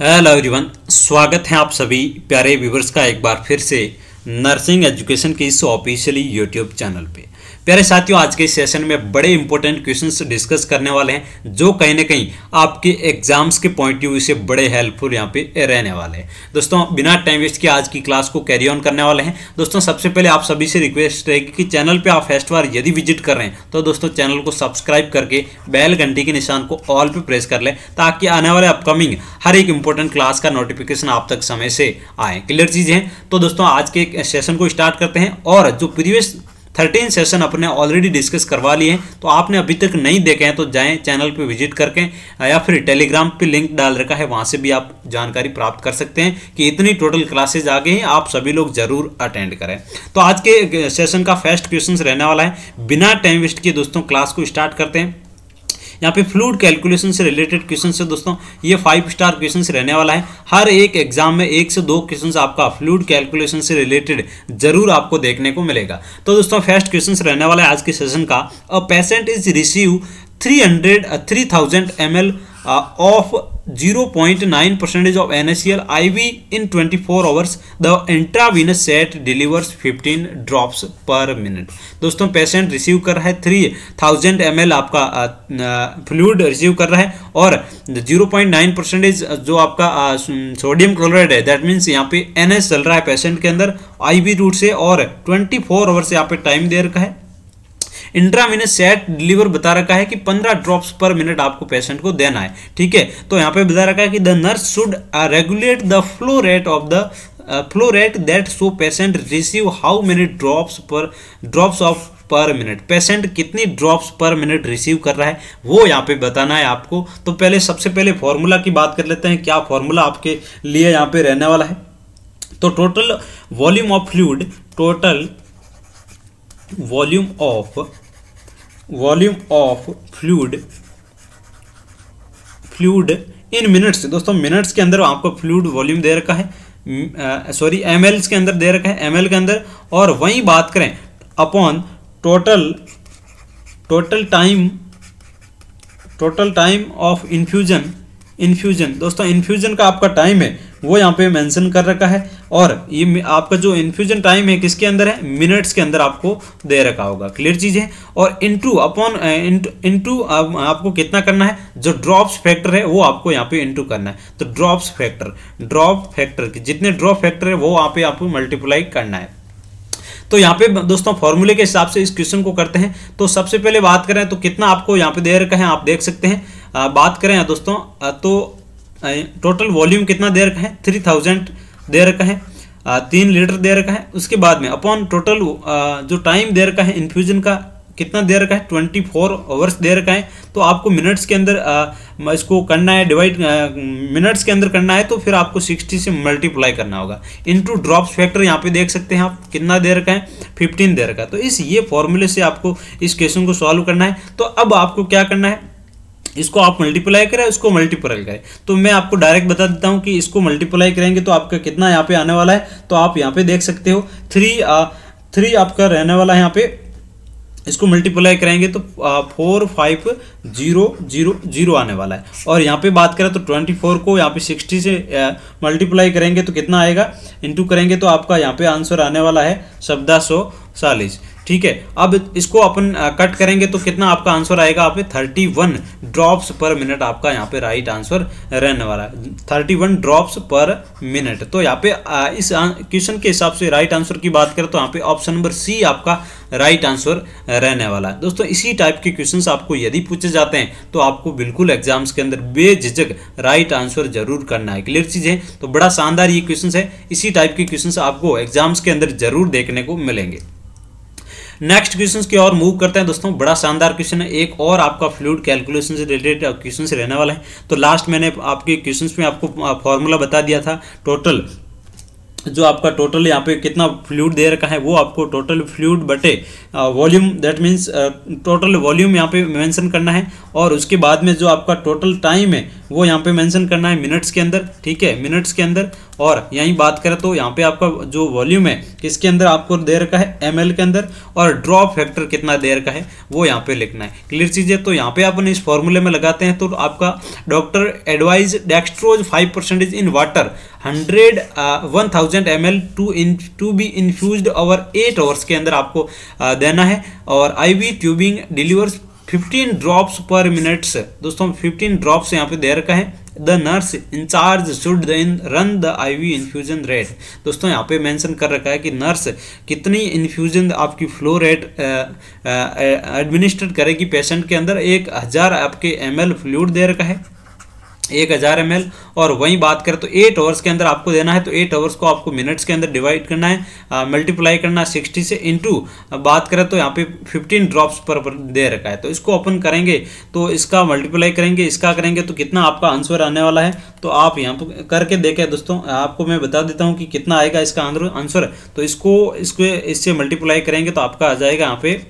hello everyone स्वागत है आप सभी प्यारे व्यूवर्स का एक बार फिर से नर्सिंग एजुकेशन के इस ऑफिशियली यूट्यूब चैनल पे प्यारे साथियों आज के इस सेशन में बड़े इंपॉर्टेंट क्वेश्चन डिस्कस करने वाले हैं जो कहीं ना कहीं आपके एग्जाम्स के पॉइंट ऑफ व्यू से बड़े हेल्पफुल यहाँ पे रहने वाले हैं दोस्तों बिना टाइम वेस्ट के आज की क्लास को कैरी ऑन करने वाले हैं दोस्तों सबसे पहले आप सभी से रिक्वेस्ट है कि चैनल पर आप फर्स्ट बार यदि विजिट कर रहे हैं तो दोस्तों चैनल को सब्सक्राइब करके बैल घंटी के निशान को ऑल पर प्रेस कर लें ताकि आने वाले अपकमिंग हर एक इंपॉर्टेंट क्लास का नोटिफिकेशन आप तक समय से आए क्लियर चीज़ है तो दोस्तों आज के सेशन को स्टार्ट करते हैं और जो प्रीवियस थर्टीन सेशन अपने ऑलरेडी डिस्कस करवा लिए हैं तो आपने अभी तक नहीं देखे हैं तो जाए चैनल पर विजिट करके या फिर टेलीग्राम पर लिंक डाल रखा है वहाँ से भी आप जानकारी प्राप्त कर सकते हैं कि इतनी टोटल क्लासेज आ गई हैं आप सभी लोग जरूर अटेंड करें तो आज के सेशन का फर्स्ट क्वेश्चन रहने वाला है बिना टाइम वेस्ट किए दोस्तों क्लास को स्टार्ट करते हैं यहाँ पे फ्लूड कैलकुलेशन से रिलेटेड क्वेश्चन है दोस्तों ये फाइव स्टार क्वेश्चन रहने वाला है हर एक एग्जाम में एक से दो क्वेश्चन आपका फ्लूड कैलकुलेशन से रिलेटेड जरूर आपको देखने को मिलेगा तो दोस्तों फर्स्ट क्वेश्चन रहने वाला है आज के सेशन का a patient is receive three hundred three thousand M L Uh, of 0.9 percentage of NaCl IV in 24 hours the intravenous set delivers 15 drops per minute दोस्तों पेशेंट रिसीव कर रहा है 3000 ml आपका फ्लूड uh, रिसीव uh, कर रहा है और 0.9 percentage जो आपका सोडियम क्लोराइड है दैट मीन्स यहाँ पे एन चल रहा है पेशेंट के अंदर आई रूट से और 24 फोर आवर्स यहाँ पे टाइम दे रखा है इंट्रामिनस सेट डिलीवर बता रखा है कि 15 ड्रॉप्स पर मिनट आपको पेशेंट को देना है ठीक है तो यहाँ पे बता रखा है कि the nurse should regulate the flow rate of the flow rate that so patient receive how many drops per drops of per minute patient कितनी ड्रॉप्स पर मिनट रिसीव कर रहा है वो यहाँ पे बताना है आपको तो पहले सबसे पहले फॉर्मूला की बात कर लेते हैं क्या फॉर्मूला आपके लिए यहाँ पे रहने वाला है तो total volume of fluid total volume of volume of fluid fluid in minutes दोस्तों मिनट्स के अंदर आपको फ्लूड वॉल्यूम दे रखा है सॉरी एम के अंदर दे रखा है एम के अंदर और वहीं बात करें upon total total time total time of infusion infusion दोस्तों इन्फ्यूजन का आपका टाइम है वो यहाँ पे मेंशन कर रखा है और ये आपका जो इन्फ्यूजन टाइम है किसके अंदर है मिनट्स के अंदर आपको दे रखा होगा क्लियर चीज़ है और इनटू अपॉन इनटू आपको कितना करना है जो ड्रॉप्स फैक्टर है वो आपको यहाँ पे इनटू करना है तो ड्रॉप्स फैक्टर ड्रॉप फैक्टर जितने ड्रॉप फैक्टर है वो वहाँ पे आपको मल्टीप्लाई करना है तो यहाँ पे दोस्तों फॉर्मूले के हिसाब से इस क्वेश्चन को करते हैं तो सबसे पहले बात करें तो कितना आपको यहाँ पे दे रखा है आप देख सकते हैं आ, बात करें दोस्तों तो टोटल वॉल्यूम कितना दे रखा है थ्री थाउजेंड दे रखा है तीन लीटर दे रखा है उसके बाद में अपॉन टोटल जो टाइम दे रखा है इन्फ्यूजन का कितना दे रखा है ट्वेंटी फोर आवर्स दे रखा है तो आपको मिनट्स के अंदर इसको करना है डिवाइड मिनट्स के अंदर करना है तो फिर आपको सिक्सटी से मल्टीप्लाई करना होगा इनटू ड्रॉप्स फैक्टर यहाँ पे देख सकते हैं आप कितना दे रखा है फिफ्टीन दे रखा है तो इस ये फॉर्मूले से आपको इस क्वेश्चन को सॉल्व करना है तो अब आपको क्या करना है इसको आप मल्टीप्लाई करें इसको मल्टीप्लाई करें तो मैं आपको डायरेक्ट बता देता हूँ कि इसको मल्टीप्लाई करेंगे तो आपका कितना यहाँ पे आने वाला है तो आप यहाँ पे देख सकते हो थ्री आ, थ्री आपका रहने वाला है यहाँ पे इसको मल्टीप्लाई करेंगे तो four five zero zero zero आने वाला है और यहाँ पे बात करें तो ट्वेंटी फोर को यहाँ पे सिक्सटी से मल्टीप्लाई करेंगे तो कितना आएगा इंटू करेंगे तो आपका यहाँ पे आंसर आने वाला है सबदा सौ चालीस ठीक है अब इसको अपन कट करेंगे तो कितना आपका आंसर आएगा आप thirty one drops per minute आपका यहाँ पे राइट आंसर रहने वाला है thirty one drops per minute तो यहाँ पे इस क्वेश्चन के हिसाब से राइट आंसर की बात करें तो यहाँ पे ऑप्शन नंबर सी आपका राइट आंसर रहने वाला है दोस्तों इसी टाइप के क्वेश्चन आपको यदि पूछे जाते हैं तो आपको बिल्कुल एग्जाम्स के अंदर बेझिझक राइट आंसर जरूर करना है क्लियर चीज़ है तो बड़ा शानदार ये क्वेश्चन है इसी टाइप के क्वेश्चन आपको एग्जाम्स के अंदर जरूर देखने को मिलेंगे नेक्स्ट क्वेश्चन की ओर मूव करते हैं दोस्तों बड़ा शानदार क्वेश्चन है एक और आपका फ्लूड कैलकुलेशन से रिलेटेड क्वेश्चन रहने वाला है तो लास्ट मैंने आपके क्वेश्चन में आपको फॉर्मूला बता दिया था टोटल जो आपका टोटल यहाँ पे कितना फ्लूड दे रखा है वो आपको टोटल फ्लूड बटे volume that means total volume यहाँ पे मेंशन करना है और उसके बाद में जो आपका टोटल टाइम है वो यहाँ पे मेंशन करना है मिनट्स के अंदर ठीक है मिनट्स के अंदर और यहीं बात करें तो यहाँ पे आपका जो वॉल्यूम है किसके अंदर आपको दे रखा है एम के अंदर और ड्रॉप फैक्टर कितना दे रखा है वो यहाँ पे लिखना है क्लियर चीज़ है तो यहाँ पे अपन इस फॉर्मूले में लगाते हैं तो आपका doctor advise dextrose five percentage in water hundred one thousand M L to in to be infuse over eight hours के अंदर आपको uh, देना है और I V tubing delivers fifteen drops per minutes दोस्तों फिफ्टीन ड्रॉप्स यहाँ पे दे रखा है the nurse incharge should then run the IV infusion rate दोस्तों यहाँ पे मेंशन कर रखा है कि नर्स कितनी इन्फ्यूजन आपकी फ्लो रेट एडमिनिस्ट्रेट करेगी पेशेंट के अंदर एक हज़ार आपके एम एल फ्लूड दे रखा है एक हज़ार एम और वहीं बात करें तो एट आवर्स के अंदर आपको देना है तो एट आवर्स को आपको मिनट्स के अंदर डिवाइड करना है मल्टीप्लाई करना है सिक्सटी से इंटू बात करें तो यहाँ पे फिफ्टीन ड्रॉप्स पर, दे रखा है तो इसको अपन करेंगे तो इसका मल्टीप्लाई करेंगे इसका करेंगे तो कितना आपका आंसर आने वाला है तो आप यहाँ पर करके देखें दोस्तों आपको मैं बता देता हूँ कि कितना आएगा इसका आंसर तो इसको इसके इससे मल्टीप्लाई करेंगे तो आपका आ जाएगा यहाँ पे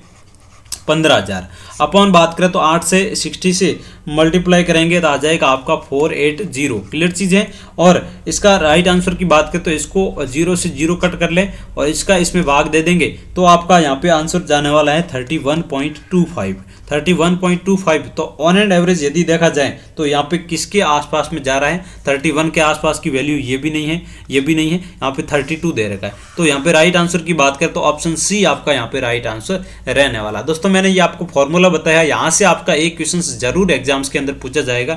पंद्रह हज़ार अपन बात करें तो आठ से सिक्सटी से मल्टीप्लाई करेंगे तो आ जाएगा आपका फोर एट जीरो क्लियर चीज़ है और इसका राइट आंसर की बात करें तो इसको जीरो से जीरो कट कर ले और इसका इसमें भाग दे देंगे तो आपका यहाँ पे आंसर जाने वाला है thirty one point two five thirty one point two five तो ऑन एंड एवरेज यदि देखा जाए तो यहाँ पे किसके आसपास में जा रहा है थर्टी वन के आसपास की वैल्यू ये भी नहीं है ये भी नहीं है यहाँ पे थर्टी टू दे रखा है तो यहाँ पे राइट आंसर की बात करें तो ऑप्शन सी आपका यहाँ पे राइट आंसर रहने वाला दोस्तों मैंने ये आपको फॉर्मूला बताया यहाँ से आपका एक क्वेश्चन जरूर एग्जाम एग्जाम्स के अंदर पूछा जाएगा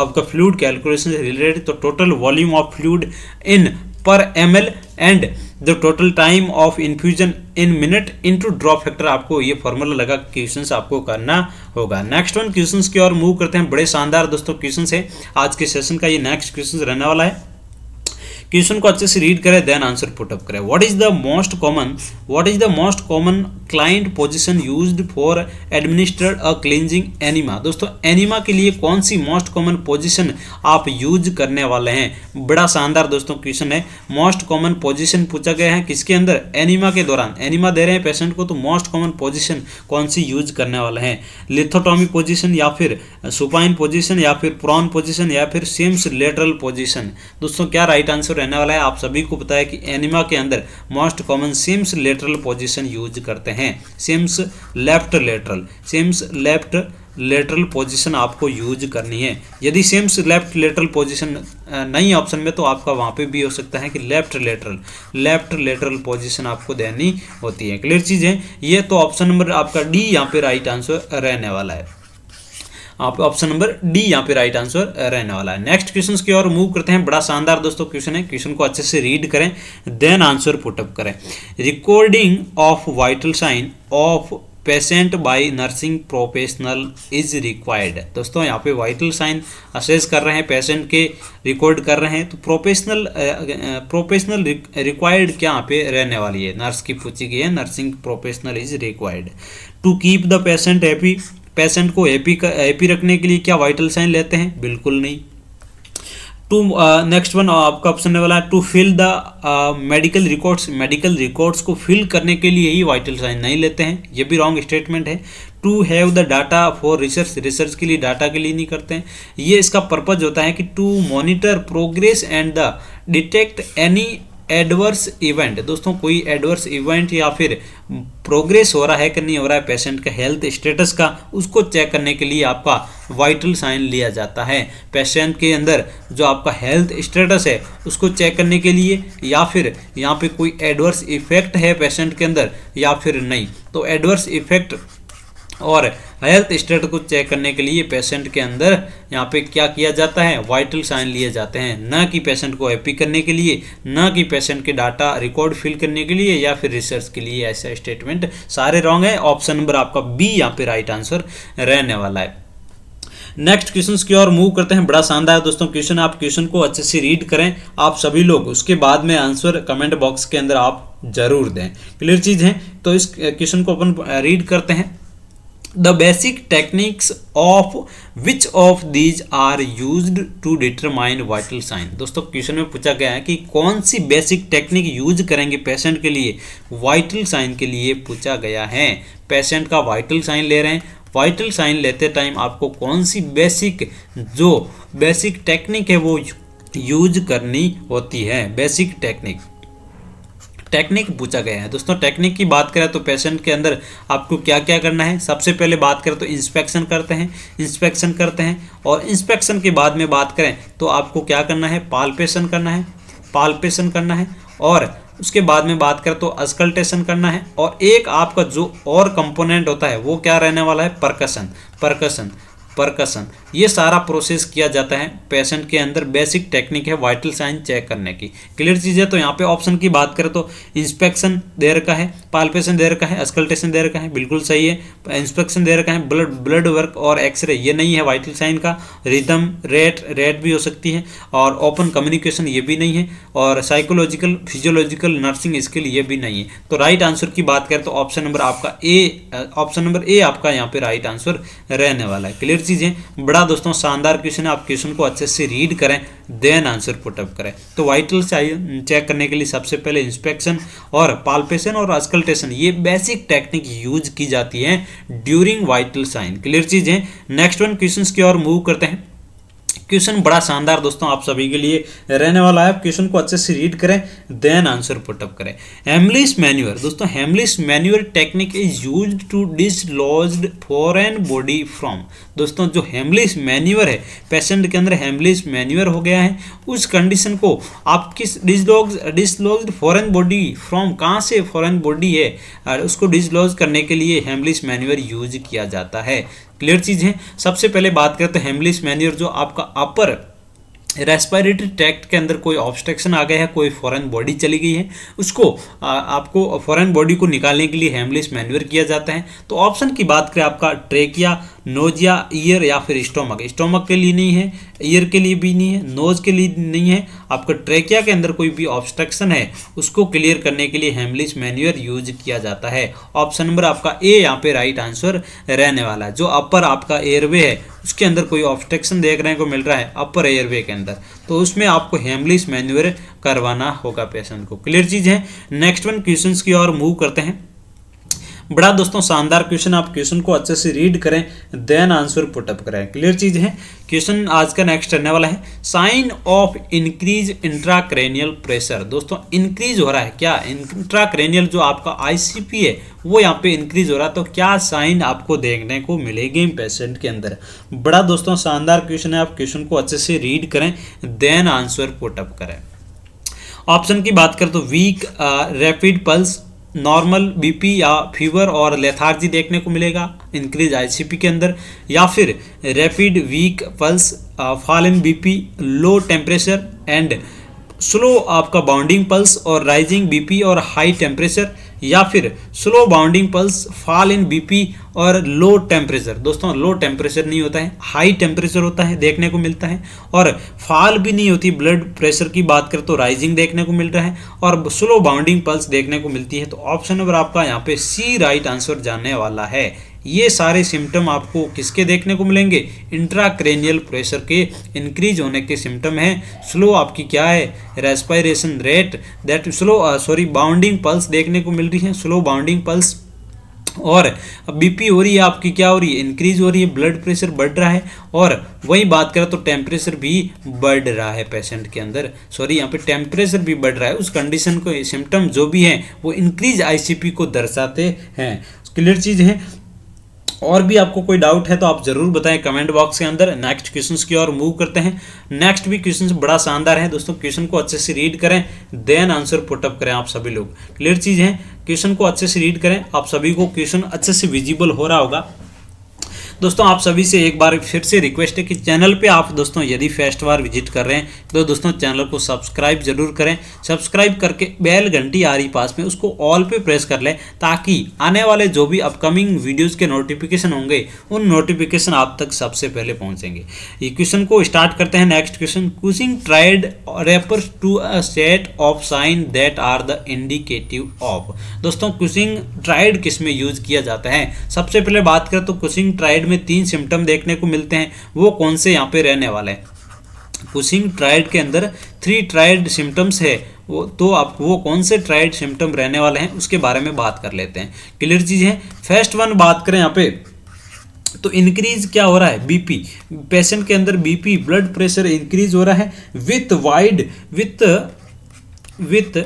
आपका फ्लूड कैलकुलेशन से रिलेटेड तो total volume of fluid in per M and the total time of infusion in minute into drop factor आपको ये फॉर्मूला लगा क्वेश्चन आपको करना होगा नेक्स्ट वन क्वेश्चन की ओर मूव करते हैं बड़े शानदार दोस्तों क्वेश्चन है आज के सेशन का ये नेक्स्ट क्वेश्चन रहने वाला है क्वेश्चन को अच्छे से रीड करें देन आंसर पुटअप करें what is the most common what is the most common client position use for administered a cleansing enema दोस्तों एनिमा के लिए कौन सी मोस्ट कॉमन पोजिशन आप यूज करने वाले हैं बड़ा शानदार दोस्तों क्वेश्चन है मोस्ट कॉमन पोजिशन पूछा गया है किसके अंदर एनिमा के दौरान एनिमा दे रहे हैं पेशेंट को तो मोस्ट कॉमन पोजिशन कौन सी यूज करने वाले हैं लिथोटॉमी पोजिशन या फिर सुपाइन पोजिशन या फिर प्रॉन पोजिशन या फिर सेम्स लेटरल पोजिशन दोस्तों क्या राइट आंसर रहने वाला है आप सभी को पता है कि एनिमा के अंदर most common Sims lateral position use करते हैं Sims left lateral Sims left lateral position आपको यूज करनी है यदि सेम्स लेफ्ट लेटरल पोजीशन नहीं ऑप्शन में तो आपका वहाँ पे भी हो सकता है कि left lateral left lateral position आपको देनी होती है क्लियर चीज़ है ये तो ऑप्शन नंबर आपका डी यहाँ पे राइट आंसर रहने वाला है आपका ऑप्शन नंबर डी यहाँ पे राइट आंसर रहने वाला है नेक्स्ट क्वेश्चन की ओर मूव करते हैं बड़ा शानदार दोस्तों क्वेश्चन है क्वेश्चन को अच्छे से रीड करें देन आंसर पुटअप करें recording of vital sign of patient by nursing professional is required दोस्तों यहाँ पे वाइटल साइन असेस कर रहे हैं पेशेंट के रिकॉर्ड कर रहे हैं तो प्रोफेशनल प्रोफेशनल रिक्वायर्ड क्या यहाँ पे रहने वाली है नर्स की पूछी गई है nursing professional is required to keep the patient happy patient को हैप्पी हैप्पी रखने के लिए क्या वाइटल साइन लेते हैं बिल्कुल नहीं टू नेक्स्ट वन आपका ऑप्शन वाला to fill the medical records medical records को फिल करने के लिए ही वाइटल साइन नहीं लेते हैं ये भी रॉन्ग स्टेटमेंट है to have the data for research research के लिए डाटा के लिए नहीं करते हैं ये इसका पर्पज होता है कि to monitor progress and the detect any adverse event दोस्तों कोई एडवर्स इवेंट या फिर प्रोग्रेस हो रहा है कि नहीं हो रहा है पेशेंट का हेल्थ स्टेटस का उसको चेक करने के लिए आपका वाइटल साइन लिया जाता है पेशेंट के अंदर जो आपका हेल्थ स्टेटस है उसको चेक करने के लिए या फिर यहाँ पे कोई एडवर्स इफेक्ट है पेशेंट के अंदर या फिर नहीं तो एडवर्स इफेक्ट और हेल्थ स्टेट को चेक करने के लिए पेशेंट के अंदर यहाँ पे क्या किया जाता है वाइटल साइन लिए जाते हैं न कि पेशेंट को हैप्पी करने के लिए न कि पेशेंट के डाटा रिकॉर्ड फिल करने के लिए या फिर रिसर्च के लिए ऐसा स्टेटमेंट सारे रॉन्ग है ऑप्शन नंबर आपका बी यहाँ पे राइट आंसर रहने वाला है नेक्स्ट क्वेश्चन की ओर मूव करते हैं बड़ा शानदार दोस्तों क्वेश्चन आप क्वेश्चन को अच्छे से रीड करें आप सभी लोग उसके बाद में आंसर कमेंट बॉक्स के अंदर आप जरूर दें क्लियर चीज़ है तो इस क्वेश्चन को अपन रीड करते हैं the basic techniques of which of these are used to determine vital sign दोस्तों क्वेश्चन में पूछा गया है कि कौन सी बेसिक टेक्निक यूज करेंगे पेशेंट के लिए वाइटल साइन के लिए पूछा गया है पेशेंट का वाइटल साइन ले रहे हैं वाइटल साइन लेते टाइम आपको कौन सी बेसिक जो बेसिक टेक्निक है वो यूज करनी होती है बेसिक टेक्निक टेक्निक पूछा गया है दोस्तों टेक्निक की बात करें तो पेशेंट के अंदर आपको क्या क्या करना है सबसे पहले बात करें तो इंस्पेक्शन करते हैं इंस्पेक्शन करते हैं और इंस्पेक्शन के बाद में बात करें तो आपको क्या करना है पालपेशन करना है पालपेशन करना है और उसके बाद में बात करें तो अस्कल्टेशन करना है और एक आपका जो और कंपोनेंट होता है वो क्या रहने वाला है परकसन परकसन परकसन ये सारा प्रोसेस किया जाता है पेशेंट के अंदर बेसिक टेक्निक है वाइटल साइन चेक करने की क्लियर चीज़ है तो यहाँ पे ऑप्शन की बात करें तो इंस्पेक्शन दे रखा है पालपेशन दे रखा है अस्कल्टेशन दे रखा है बिल्कुल सही है इंस्पेक्शन दे रखा है ब्लड ब्लड वर्क और एक्सरे ये नहीं है वाइटल साइन का रिदम रेट रेट भी हो सकती है और ओपन कम्युनिकेशन ये भी नहीं है और साइकोलॉजिकल फिजियोलॉजिकल नर्सिंग स्किल ये भी नहीं है तो राइट आंसर की बात करें तो ऑप्शन नंबर आपका ए ऑप्शन नंबर ए आपका यहाँ पे राइट आंसर रहने वाला है क्लियर क्लियर चीज़ें बड़ा दोस्तों शानदार क्वेश्चन है आप क्वेश्चन को अच्छे से रीड करें देन आंसर पुटअप करें तो वाइटल चेक करने के लिए सबसे पहले इंस्पेक्शन और पाल्पेशन और अस्कल्टेशन ये बेसिक टेक्निक यूज की जाती है ड्यूरिंग वाइटल साइन क्लियर चीज़ें नेक्स्ट वन क्वेश्चन की ओर मूव करते हैं क्वेश्चन बड़ा शानदार दोस्तों आप सभी के लिए रहने वाला है क्वेश्चन को अच्छे से रीड करें देन आंसर पुटअप करें हेमलिस मैन्यूअर दोस्तों Heimlich manoeuvre technique is used to dislodge foreign body from दोस्तों जो हेमलिस मैन्यूअर है पेशेंट के अंदर हेमलिस मैन्यूअर हो गया है उस कंडीशन को आप किस dislodge dislodge foreign body from कहाँ से फॉरन बॉडी है उसको डिजलॉज करने के लिए हेमलिस मैन्यूअर यूज किया जाता है क्लियर चीज़ है सबसे पहले बात करते हैं हेमलिस मैन्यूअर जो आपका अपर रेस्पायरेटरी ट्रैक्ट के अंदर कोई ऑब्स्ट्रक्शन आ गया है कोई फॉरेन बॉडी चली गई है उसको आ, आपको फॉरेन बॉडी को निकालने के लिए हेमलिस मैन्यूअर किया जाता है तो ऑप्शन की बात करें आपका ट्रेकिया नोजिया ईयर या फिर स्टोमक स्टोमक के लिए नहीं है ईयर के लिए भी नहीं है नोज के लिए नहीं है आपका ट्रेकिया के अंदर कोई भी ऑब्स्ट्रक्शन है उसको क्लियर करने के लिए हेमलिस मैन्यूअर यूज किया जाता है ऑप्शन नंबर आपका ए यहाँ पे राइट आंसर रहने वाला है जो अपर आपका एयरवे है उसके अंदर कोई ऑब्स्ट्रक्शन देखने को मिल रहा है अपर एयरवे के अंदर तो उसमें आपको हेमलिस मैन्यूअर करवाना होगा पेशेंट को क्लियर चीज़ है नेक्स्ट वन क्वेश्चन की ओर मूव करते हैं बड़ा दोस्तों शानदार क्वेश्चन आप क्वेश्चन को अच्छे से रीड करें देन आंसर पुटअप करें क्लियर चीज है क्वेश्चन आज का नेक्स्ट रहने वाला है sign of increase intracranial pressure दोस्तों इंक्रीज हो रहा है क्या इंट्राक्रेनियल जो आपका आईसीपी है वो यहाँ पे इंक्रीज हो रहा है तो क्या साइन आपको देखने को मिलेगी पेशेंट के अंदर बड़ा दोस्तों शानदार क्वेश्चन है आप क्वेश्चन को अच्छे से रीड करें देन आंसर पुटअप करें ऑप्शन की बात करें तो weak rapid pulse normal BP या फीवर और लेथार्जी देखने को मिलेगा इंक्रीज आईसीपी के अंदर या फिर rapid weak pulse fallen BP low temperature and slow आपका बाउंडिंग पल्स और राइजिंग बीपी और हाई टेम्परेचर या फिर slow bounding pulse fall in BP और लो टेम्परेचर दोस्तों लो टेम्परेचर नहीं होता है हाई टेम्परेचर होता है देखने को मिलता है और फॉल भी नहीं होती ब्लड प्रेशर की बात करें तो राइजिंग देखने को मिल रहा है और स्लो बाउंडिंग पल्स देखने को मिलती है तो ऑप्शन नंबर आपका यहाँ पे सी राइट आंसर जाने वाला है ये सारे सिम्टम आपको किसके देखने को मिलेंगे इंट्राक्रेनियल प्रेशर के इंक्रीज होने के सिम्टम हैं स्लो आपकी क्या है respiration rate that slow sorry bounding pulse देखने को मिल रही है स्लो बाउंडिंग पल्स और बीपी हो रही है आपकी क्या हो रही है इंक्रीज हो रही है ब्लड प्रेशर बढ़ रहा है और वही बात करें तो टेम्परेचर भी बढ़ रहा है पेशेंट के अंदर सॉरी यहाँ पे टेम्परेचर भी बढ़ रहा है उस कंडीशन को सिम्टम जो भी हैं वो इंक्रीज आईसीपी को दर्शाते हैं क्लियर चीज़ है और भी आपको कोई डाउट है तो आप ज़रूर बताएं कमेंट बॉक्स के अंदर नेक्स्ट क्वेश्चन की ओर मूव करते हैं नेक्स्ट भी क्वेश्चन बड़ा शानदार है दोस्तों क्वेश्चन को अच्छे से रीड करें देन आंसर पुटअप करें आप सभी लोग क्लियर चीज़ है क्वेश्चन को अच्छे से रीड करें आप सभी को क्वेश्चन अच्छे से विजिबल हो रहा होगा दोस्तों आप सभी से एक बार फिर से रिक्वेस्ट है कि चैनल पे आप दोस्तों यदि फर्स्ट बार विजिट कर रहे हैं तो दोस्तों चैनल को सब्सक्राइब जरूर करें सब्सक्राइब करके बेल घंटी आ रही पास में उसको ऑल पे प्रेस कर लें ताकि आने वाले जो भी अपकमिंग वीडियोज़ के नोटिफिकेशन होंगे उन नोटिफिकेशन आप तक सबसे पहले पहुँचेंगे ये क्वेश्चन को स्टार्ट करते हैं next question Cushing triad refers to a set of sign that are the indicative of दोस्तों कुशिंग ट्राइड किस में यूज किया जाता है सबसे पहले बात करें तो कुशिंग ट्राइड में तीन सिम्टम देखने को मिलते हैं वो कौन से यहाँ पे रहने वाले हैं कुशिंग ट्राइड के अंदर थ्री ट्राइड सिम्टम्स है वो तो आप वो कौन से ट्राइड सिम्टम रहने वाले हैं उसके बारे में बात कर लेते हैं क्लियर चीज़ है फर्स्ट वन बात करें यहाँ पे तो इंक्रीज क्या हो रहा है बीपी पेशेंट के अंदर बीपी ब्लड प्रेशर इंक्रीज हो रहा है with wide with with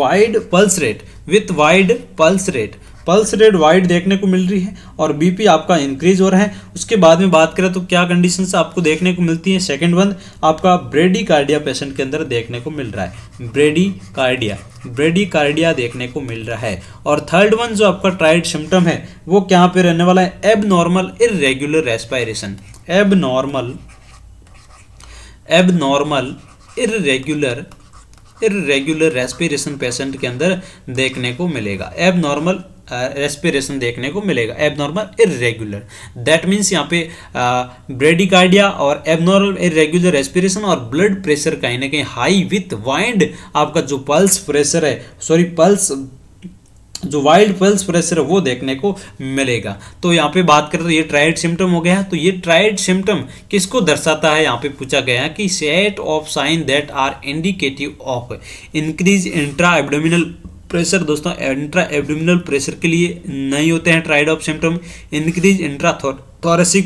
wide pulse rate with wide pulse rate pulse rate wide देखने को मिल रही है और बीपी आपका इंक्रीज हो रहा है उसके बाद में बात करें तो क्या कंडीशन आपको देखने को मिलती है सेकेंड वन आपका ब्रेडी कार्डिया पेशेंट के अंदर देखने को मिल रहा है ब्रेडी कार्डिया ब्रेडी कार्डिया देखने को मिल रहा है और थर्ड वन जो आपका ट्राइड सिम्टम है वो क्या पे रहने वाला है abnormal irregular respiration abnormal abnormal irregular irregular respiration patient के अंदर देखने को मिलेगा एब नॉर्मल रेस्पिरेशन देखने को मिलेगा एबनॉर्मल इरेगुलर दैट मीन्स यहाँ पे ब्रेडिकार्डिया और एबनॉर्मल इरेगुलर रेस्पिरेशन और ब्लड प्रेशर कहीं ना कहीं हाई विथ वाइंड आपका जो पल्स प्रेशर है सॉरी पल्स जो वाइल्ड पल्स प्रेशर है वो देखने को मिलेगा तो यहाँ पे बात करें तो ये ट्राइड सिम्टम हो गया तो ये ट्राइड सिम्टम किसको दर्शाता है यहाँ पे पूछा गया है कि set of sign that are indicative of increase intra abdominal pressure दोस्तों इंट्रा एब्डोमिनल प्रेशर के लिए नहीं होते हैं triad of symptom increase intra thoracic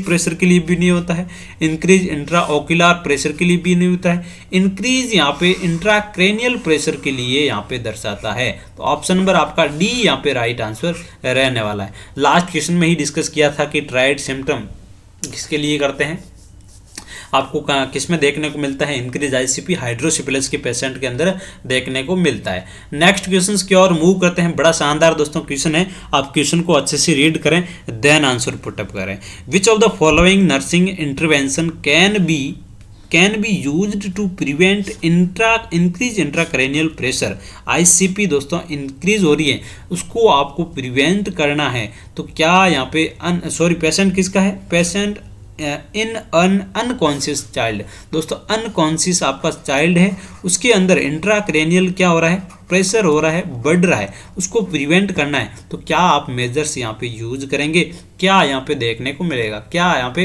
pressure के लिए भी नहीं होता है इंक्रीज इंट्रा ओक्यूलर प्रेशर के लिए भी नहीं होता है इंक्रीज यहाँ पे इंट्रा क्रेनियल प्रेशर के लिए यहाँ पे दर्शाता है तो ऑप्शन नंबर आपका डी यहाँ पे राइट आंसर रहने वाला है लास्ट क्वेश्चन में ही डिस्कस किया था कि ट्राइड सिम्टम किसके लिए करते हैं आपको किस में देखने को मिलता है इंक्रीज आईसीपी हाइड्रोसिपिलस के पेशेंट के अंदर देखने को मिलता है नेक्स्ट क्वेश्चन की ओर मूव करते हैं बड़ा शानदार दोस्तों क्वेश्चन है आप क्वेश्चन को अच्छे से रीड करें देन आंसर पुटअप करें which of the following nursing intervention can be can be use to prevent intra increase intracranial pressure ICP दोस्तों इंक्रीज हो रही है उसको आपको प्रिवेंट करना है तो क्या यहाँ पे सॉरी पेशेंट किसका है patient in un unconscious child दोस्तों अनकॉन्शियस आपका चाइल्ड है उसके अंदर इंट्रा क्रेनियल क्या हो रहा है प्रेशर हो रहा है बढ़ रहा है उसको प्रिवेंट करना है तो क्या आप मेजर्स यहाँ पे यूज करेंगे क्या यहाँ पे देखने को मिलेगा क्या यहाँ पे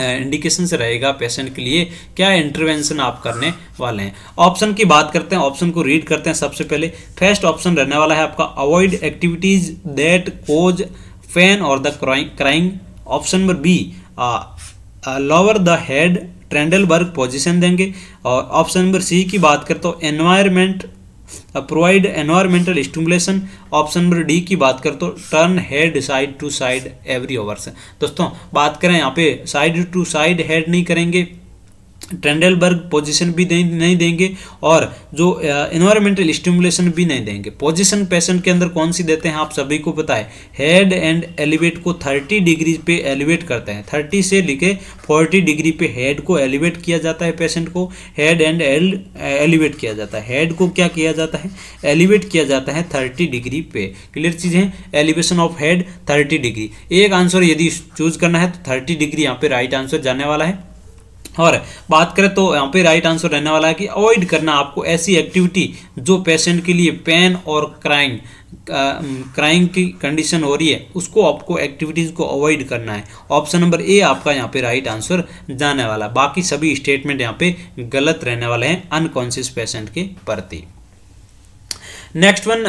इंडिकेशंस रहेगा पेशेंट के लिए क्या इंटरवेंशन आप करने वाले हैं ऑप्शन की बात करते हैं ऑप्शन को रीड करते हैं सबसे पहले फर्स्ट ऑप्शन रहने वाला है आपका avoid activities that cause fan और the crying option number B lower the head Trendelenburg position देंगे और ऑप्शन नंबर सी की बात करें तो environment provide environmental stimulation option number D की बात करें तो turn head side to side every से दोस्तों बात करें यहाँ पे साइड टू साइड हेड नहीं करेंगे ट्रेंडलबर्ग पोजीशन भी नहीं, देंगे और जो इन्वायरमेंटल स्टिमुलेशन भी नहीं देंगे पोजीशन पेशेंट के अंदर कौन सी देते हैं आप सभी को पता है हेड एंड एलिवेट को 30 डिग्री पे एलिवेट करते हैं 30 से लेके 40 डिग्री पे हेड को एलिवेट किया जाता है पेशेंट को हेड एंड एल एलिवेट किया जाता है हेड को क्या किया जाता है एलिवेट किया जाता है थर्टी डिग्री पे क्लियर चीज़ है elevation of head thirty degree एक आंसर यदि चूज करना है तो थर्टी डिग्री यहाँ पे राइट आंसर जाने वाला है और बात करें तो यहाँ पे राइट आंसर रहने वाला है कि अवॉइड करना आपको ऐसी एक्टिविटी जो पेशेंट के लिए पेन और क्राइंग क्राइम की कंडीशन हो रही है उसको आपको एक्टिविटीज़ को अवॉइड करना है ऑप्शन नंबर ए आपका यहाँ पे राइट आंसर जाने वाला बाकी सभी स्टेटमेंट यहाँ पे गलत रहने वाले हैं अनकॉन्शियस पेशेंट के प्रति नेक्स्ट वन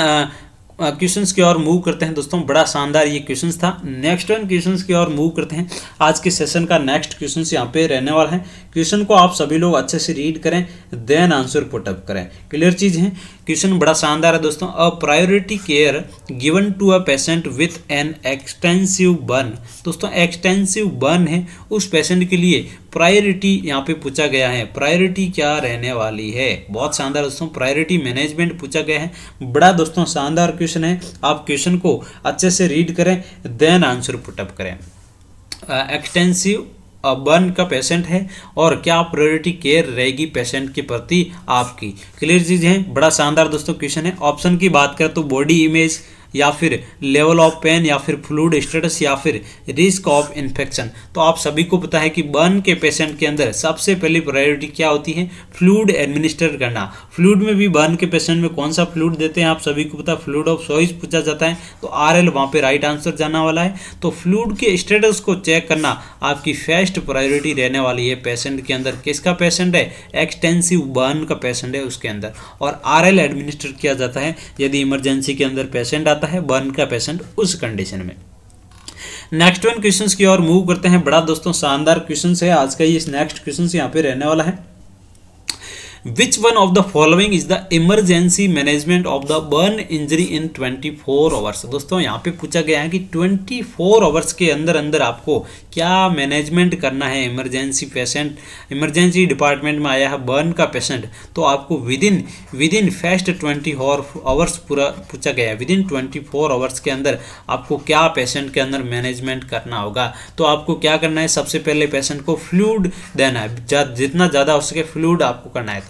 क्वेश्चन की ओर मूव करते हैं दोस्तों बड़ा शानदार ये क्वेश्चन था नेक्स्ट वन क्वेश्चन की ओर मूव करते हैं आज के सेशन का नेक्स्ट क्वेश्चन यहाँ पे रहने वाला है क्वेश्चन को आप सभी लोग अच्छे से रीड करें देन आंसर पुटअप करें क्लियर चीज़ है क्वेश्चन बड़ा शानदार है दोस्तों a priority care given to a patient with an extensive burn दोस्तों एक्सटेंसिव बर्न है उस पेशेंट के लिए प्रायोरिटी यहाँ पे पूछा गया है प्रायोरिटी क्या रहने वाली है बहुत शानदार दोस्तों प्रायोरिटी मैनेजमेंट पूछा गया है बड़ा दोस्तों शानदार क्वेश्चन है आप क्वेश्चन को अच्छे से रीड करें देन आंसर पुटअप करें एक्सटेंसिव uh, बर्न का पेशेंट है और क्या प्रायोरिटी केयर रहेगी पेशेंट के प्रति आपकी क्लियर चीज़ है बड़ा शानदार दोस्तों क्वेश्चन है ऑप्शन की बात करें तो बॉडी इमेज या फिर लेवल ऑफ पेन या फिर फ्लूड स्टेटस या फिर रिस्क ऑफ इन्फेक्शन तो आप सभी को पता है कि बर्न के पेशेंट के अंदर सबसे पहली प्रायोरिटी क्या होती है फ्लूड एडमिनिस्टर करना फ्लूड में भी बर्न के पेशेंट में कौन सा फ्लूड देते हैं आप सभी को पता है फ्लूड ऑफ सॉइस पूछा जाता है तो आर एल वहाँ पर राइट आंसर जाना वाला है तो फ्लूड के स्टेटस को चेक करना आपकी फर्स्ट प्रायोरिटी रहने वाली है पेशेंट के अंदर किसका पेशेंट है एक्सटेंसिव बर्न का पेशेंट है उसके अंदर और आर एल एडमिनिस्टर किया जाता है यदि इमरजेंसी के अंदर पेशेंट आता जाता है बर्न का पेशेंट उस कंडीशन में नेक्स्ट वन क्वेश्चन की ओर मूव करते हैं बड़ा दोस्तों शानदार क्वेश्चन है आज का ये नेक्स्ट क्वेश्चंस यहाँ पे रहने वाला है which one of the following is the emergency management of the burn injury in 24 hours दोस्तों यहाँ पे पूछा गया है कि 24 आवर्स के अंदर अंदर आपको क्या मैनेजमेंट करना है इमरजेंसी पेशेंट इमरजेंसी डिपार्टमेंट में आया है बर्न का पेशेंट तो आपको within within first twenty hours पूरा पूछा गया है within twenty four hours के अंदर आपको क्या पेशेंट के अंदर मैनेजमेंट करना होगा तो आपको क्या करना है सबसे पहले पेशेंट को फ्लूड देना है जितना ज़्यादा हो सके फ्लूड आपको करना है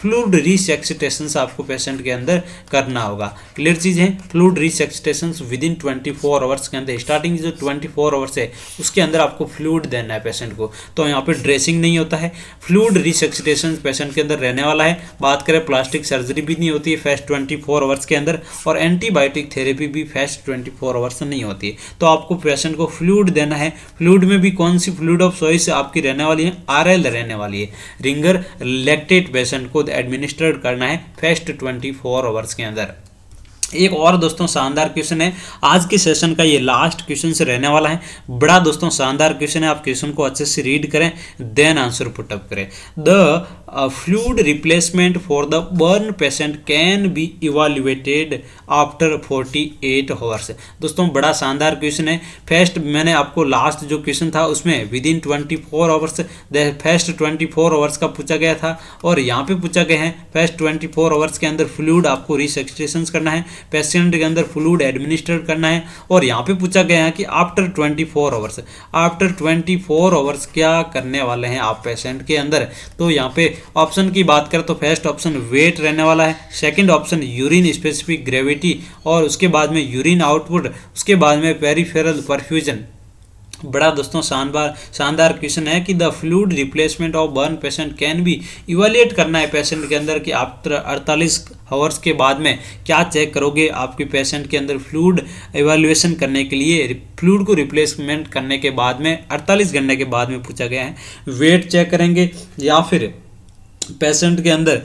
फ्लूड रिसेक्सिटेशन आपको पेशेंट के अंदर करना होगा क्लियर चीज़ है fluid resuscitation within twenty four hours के अंदर स्टार्टिंग जो ट्वेंटी फोर आवर्स है उसके अंदर आपको फ्लूड देना है पेशेंट को तो यहाँ पर ड्रेसिंग नहीं होता है फ्लूड रिसेक्सिटेशन पेशेंट के अंदर रहने वाला है बात करें प्लास्टिक सर्जरी भी नहीं होती है फेस्ट ट्वेंटी फोर आवर्स के अंदर और एंटीबायोटिक थेरेपी भी फेस्ट ट्वेंटी फोर आवर्स नहीं होती है तो आपको पेशेंट को फ्लूड देना है फ्लूड में भी कौन सी फ्लूड ऑफ सॉइस आपकी रहने वाली है आर रहने वाली है रिंगर लेक्टेड पेशेंट को खुद एडमिनिस्ट्रेट करना है फर्स्ट ट्वेंटी फोर आवर्स के अंदर एक और दोस्तों शानदार क्वेश्चन है आज के सेशन का ये लास्ट क्वेश्चन से रहने वाला है बड़ा दोस्तों शानदार क्वेश्चन है आप क्वेश्चन को अच्छे से रीड करें देन आंसर पुटअप करें the fluid replacement for the burn patient can be evaluated after 48 hours दोस्तों बड़ा शानदार क्वेश्चन है फर्स्ट मैंने आपको लास्ट जो क्वेश्चन था उसमें within twenty four hours first twenty four hours का पूछा गया था और यहाँ पे पूछा गया है फर्स्ट ट्वेंटी फोर आवर्स के अंदर फ्लूड आपको रिसेक्सेशन करना है पेशेंट के अंदर फ्लूड एडमिनिस्टर करना है और यहाँ पे पूछा गया है कि आफ्टर 24 आवर्स आफ्टर 24 आवर्स क्या करने वाले हैं आप पेशेंट के अंदर तो यहाँ पे ऑप्शन की बात करें तो फर्स्ट ऑप्शन वेट रहने वाला है second option urine specific gravity और उसके बाद में यूरिन आउटपुट उसके बाद में पेरीफेरल परफ्यूजन बड़ा दोस्तों शानदार शानदार क्वेश्चन है कि the fluid replacement of burn patient can be evaluate करना है पेशेंट के अंदर कि आप अड़तालीस हावर्स के बाद में क्या चेक करोगे आपके पेशेंट के अंदर फ्लूड एवेल्युएशन करने के लिए फ्लूड को रिप्लेसमेंट करने के बाद में 48 घंटे के बाद में पूछा गया है वेट चेक करेंगे या फिर पेशेंट के अंदर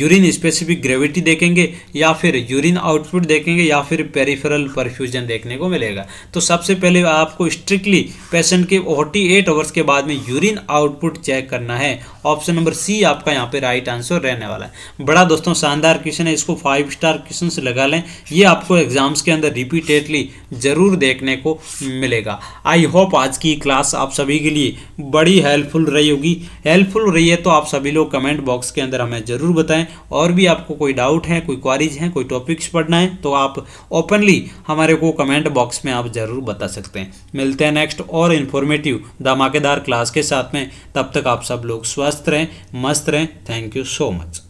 यूरिन स्पेसिफिक ग्रेविटी देखेंगे या फिर यूरिन आउटपुट देखेंगे या फिर पेरिफेरल परफ्यूजन देखने को मिलेगा तो सबसे पहले आपको स्ट्रिक्टली पेशेंट के 48 आवर्स के बाद में यूरिन आउटपुट चेक करना है ऑप्शन नंबर सी आपका यहाँ पे राइट आंसर रहने वाला है बड़ा दोस्तों शानदार क्वेश्चन है इसको फाइव स्टार क्वेश्चन लगा लें ये आपको एग्जाम्स के अंदर रिपीटेडली ज़रूर देखने को मिलेगा आई होप आज की क्लास आप सभी के लिए बड़ी हेल्पफुल रही होगी हेल्पफुल रही है तो आप सभी लोग कमेंट कमेंट बॉक्स के अंदर हमें ज़रूर बताएं और भी आपको कोई डाउट है कोई क्वारीज हैं कोई टॉपिक्स पढ़ना है तो आप ओपनली हमारे को कमेंट बॉक्स में आप ज़रूर बता सकते हैं मिलते हैं नेक्स्ट और इन्फॉर्मेटिव धमाकेदार क्लास के साथ में तब तक आप सब लोग स्वस्थ रहें मस्त रहें थैंक यू सो मच